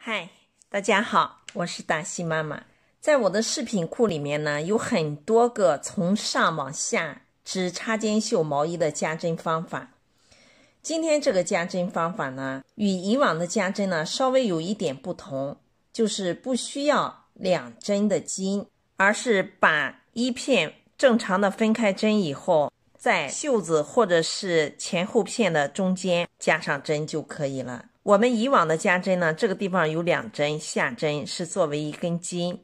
嗨，大家好，我是大西妈妈。在我的视频库里面呢，有很多个从上往下织插肩袖毛衣的加针方法。今天这个加针方法呢，与以往的加针呢稍微有一点不同，就是不需要两针的筋，而是把一片正常的分开针以后，在袖子或者是前后片的中间加上针就可以了。我们以往的加针呢，这个地方有两针，下针是作为一根筋，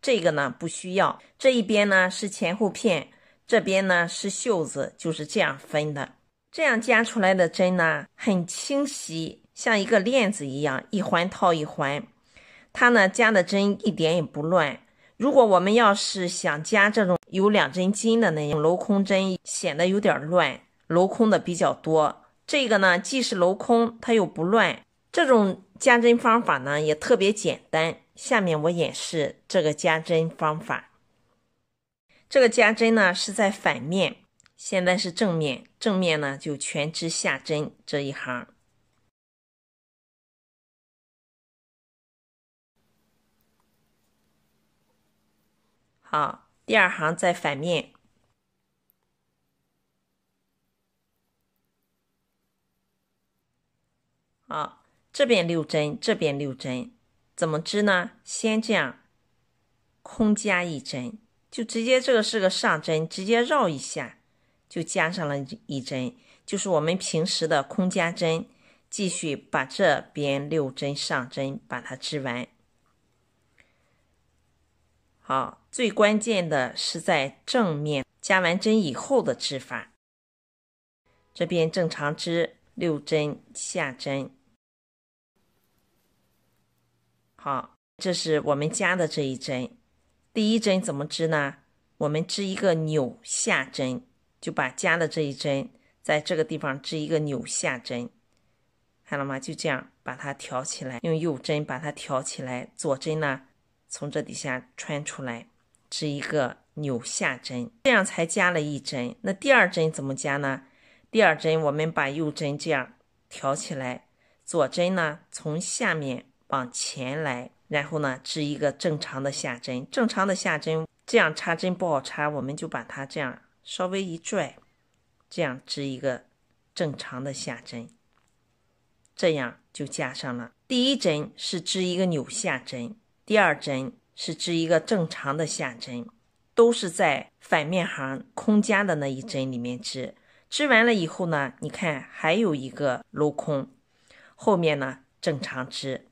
这个呢不需要。这一边呢是前后片，这边呢是袖子，就是这样分的。这样加出来的针呢很清晰，像一个链子一样，一环套一环。它呢加的针一点也不乱。如果我们要是想加这种有两针筋的那种镂空针，显得有点乱，镂空的比较多。这个呢，既是镂空，它又不乱。这种加针方法呢，也特别简单。下面我演示这个加针方法。这个加针呢是在反面，现在是正面。正面呢就全织下针这一行。好，第二行在反面。好，这边六针，这边六针，怎么织呢？先这样，空加一针，就直接这个是个上针，直接绕一下就加上了一针，就是我们平时的空加针。继续把这边六针上针把它织完。好，最关键的是在正面加完针以后的织法，这边正常织六针下针。好，这是我们加的这一针，第一针怎么织呢？我们织一个扭下针，就把加的这一针在这个地方织一个扭下针，看到了吗？就这样把它挑起来，用右针把它挑起来，左针呢从这底下穿出来，织一个扭下针，这样才加了一针。那第二针怎么加呢？第二针我们把右针这样挑起来，左针呢从下面。往前来，然后呢，织一个正常的下针。正常的下针，这样插针不好插，我们就把它这样稍微一拽，这样织一个正常的下针。这样就加上了。第一针是织一个扭下针，第二针是织一个正常的下针，都是在反面行空加的那一针里面织。织完了以后呢，你看还有一个镂空，后面呢正常织。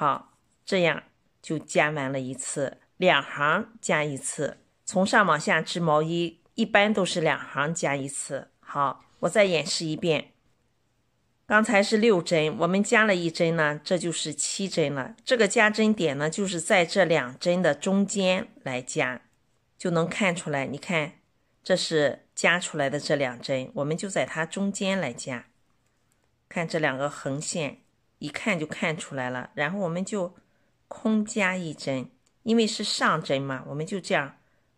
好，这样就加完了一次，两行加一次。从上往下织毛衣，一般都是两行加一次。好，我再演示一遍。刚才是六针，我们加了一针呢，这就是七针了。这个加针点呢，就是在这两针的中间来加，就能看出来。你看，这是加出来的这两针，我们就在它中间来加。看这两个横线。一看就看出来了，然后我们就空加一针，因为是上针嘛，我们就这样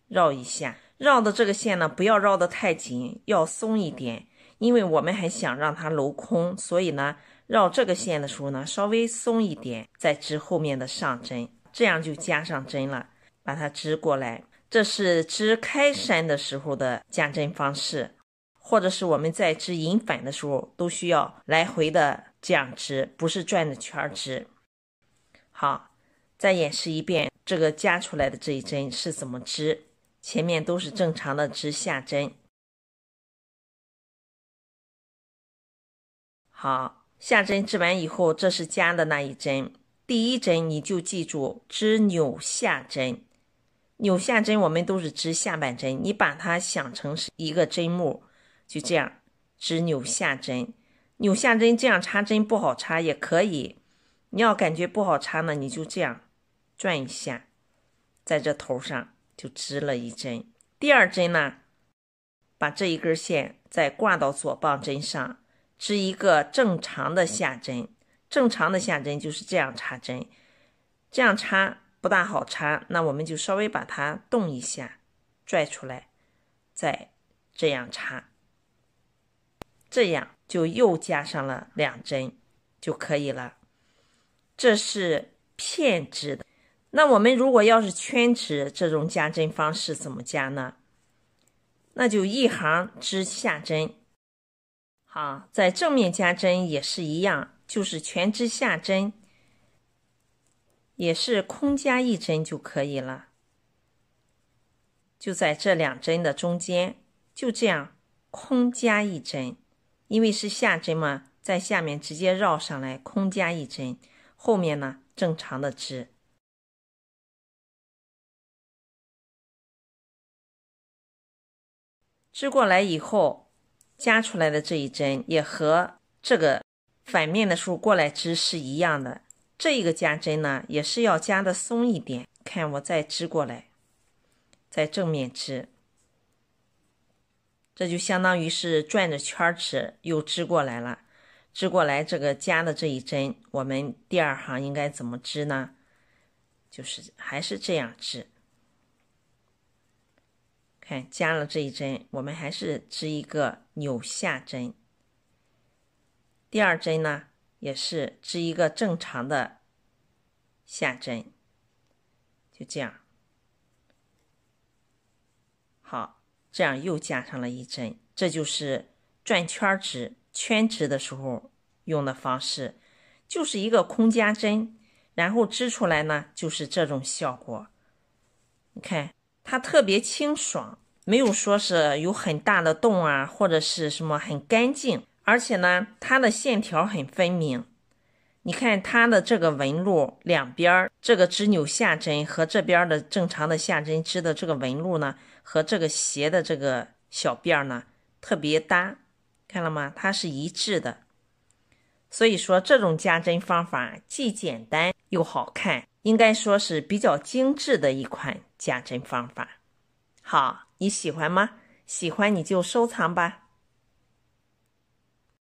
绕一下，绕的这个线呢，不要绕得太紧，要松一点，因为我们还想让它镂空，所以呢，绕这个线的时候呢，稍微松一点，再织后面的上针，这样就加上针了，把它织过来。这是织开衫的时候的加针方式，或者是我们在织引反的时候，都需要来回的。这样织不是转着圈儿织。好，再演示一遍这个加出来的这一针是怎么织。前面都是正常的织下针。好，下针织完以后，这是加的那一针。第一针你就记住织扭下针。扭下针我们都是织下半针，你把它想成是一个针目，就这样织扭下针。扭下针，这样插针不好插也可以。你要感觉不好插呢，你就这样转一下，在这头上就织了一针。第二针呢，把这一根线再挂到左棒针上，织一个正常的下针。正常的下针就是这样插针，这样插不大好插，那我们就稍微把它动一下，拽出来，再这样插，这样。就又加上了两针就可以了。这是片织的。那我们如果要是圈织，这种加针方式怎么加呢？那就一行织下针。好，在正面加针也是一样，就是全织下针，也是空加一针就可以了。就在这两针的中间，就这样空加一针。因为是下针嘛，在下面直接绕上来，空加一针，后面呢正常的织。织过来以后，加出来的这一针也和这个反面的时候过来织是一样的。这一个加针呢，也是要加的松一点。看我再织过来，在正面织。这就相当于是转着圈织，又织过来了。织过来这个加的这一针，我们第二行应该怎么织呢？就是还是这样织。看加了这一针，我们还是织一个扭下针。第二针呢，也是织一个正常的下针。就这样。好。这样又加上了一针，这就是转圈织圈织的时候用的方式，就是一个空加针，然后织出来呢就是这种效果。你看，它特别清爽，没有说是有很大的洞啊，或者是什么很干净，而且呢，它的线条很分明。你看它的这个纹路，两边儿这个织扭下针和这边的正常的下针织的这个纹路呢，和这个斜的这个小辫儿呢特别搭，看了吗？它是一致的。所以说这种加针方法既简单又好看，应该说是比较精致的一款加针方法。好，你喜欢吗？喜欢你就收藏吧。